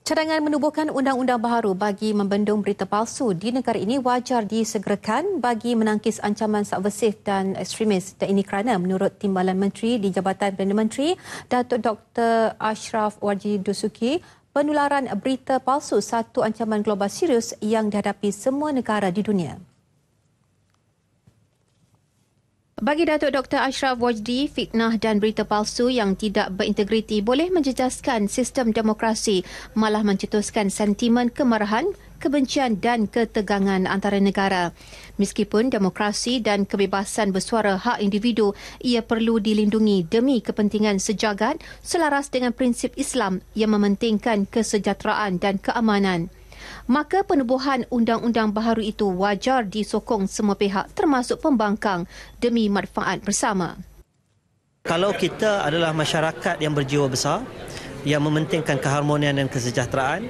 Cadangan menubuhkan undang-undang baru bagi membendung berita palsu di negara ini wajar disegerakan bagi menangkis ancaman subversif dan ekstremis. Dan ini kerana menurut Timbalan Menteri di Jabatan Perdana Menteri, Datuk Dr. Ashraf Wajid Dusuki, penularan berita palsu satu ancaman global serius yang dihadapi semua negara di dunia. Bagi Datuk Dr. Ashraf Wajdi, fitnah dan berita palsu yang tidak berintegriti boleh menjejaskan sistem demokrasi malah mencetuskan sentimen kemarahan kebencian dan ketegangan antara negara. Meskipun demokrasi dan kebebasan bersuara hak individu ia perlu dilindungi demi kepentingan sejagat selaras dengan prinsip Islam yang mementingkan kesejahteraan dan keamanan. Maka penubuhan undang-undang baharu itu wajar disokong semua pihak termasuk pembangkang demi manfaat bersama. Kalau kita adalah masyarakat yang berjiwa besar, yang mementingkan keharmonian dan kesejahteraan,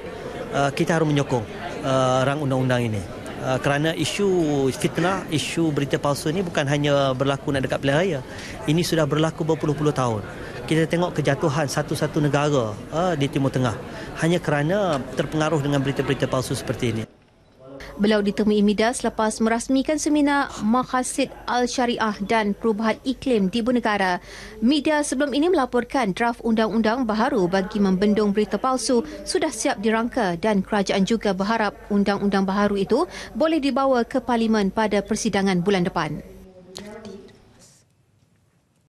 uh, kita harus menyokong uh, rang undang-undang ini. Uh, kerana isu fitnah, isu berita palsu ini bukan hanya berlaku nak dekat pilihan raya. Ini sudah berlaku berpuluh-puluh tahun. Kita tengok kejatuhan satu-satu negara di Timur Tengah hanya kerana terpengaruh dengan berita-berita palsu seperti ini. Beliau ditemui media selepas merasmikan seminar Makhasid Al-Syariah dan Perubahan Iklim di Ibu Negara. Media sebelum ini melaporkan draft undang-undang baharu bagi membendung berita palsu sudah siap dirangka dan kerajaan juga berharap undang-undang baharu itu boleh dibawa ke Parlimen pada persidangan bulan depan.